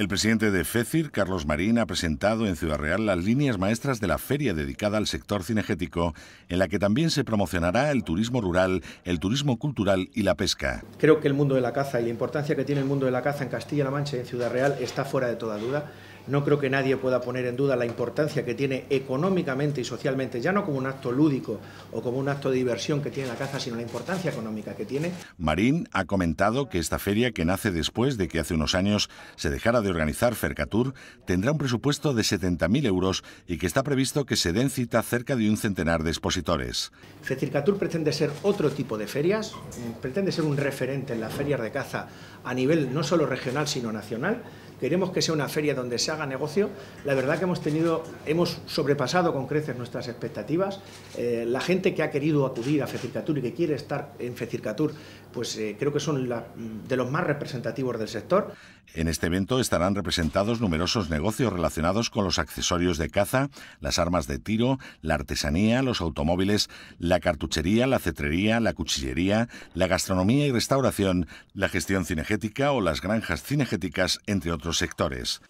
El presidente de FECIR, Carlos Marín, ha presentado en Ciudad Real las líneas maestras de la feria dedicada al sector cinegético, en la que también se promocionará el turismo rural, el turismo cultural y la pesca. Creo que el mundo de la caza y la importancia que tiene el mundo de la caza en Castilla-La Mancha y en Ciudad Real está fuera de toda duda. No creo que nadie pueda poner en duda la importancia que tiene económicamente y socialmente, ya no como un acto lúdico o como un acto de diversión que tiene la caza, sino la importancia económica que tiene. Marín ha comentado que esta feria, que nace después de que hace unos años se dejara de organizar Fercatur, tendrá un presupuesto de 70.000 euros y que está previsto que se den cita cerca de un centenar de expositores. Fercatur pretende ser otro tipo de ferias, mm, pretende ser un referente en las ferias de caza a nivel no solo regional, sino nacional queremos que sea una feria donde se haga negocio. La verdad que hemos tenido, hemos sobrepasado con creces nuestras expectativas. Eh, la gente que ha querido acudir a Fecircatur y que quiere estar en Fecircatur pues eh, creo que son mm, de los más representativos del sector. En este evento estarán representados numerosos negocios relacionados con los accesorios de caza, las armas de tiro, la artesanía, los automóviles, la cartuchería, la cetrería, la cuchillería, la gastronomía y restauración, la gestión cinegética o las granjas cinegéticas, entre otros sectores.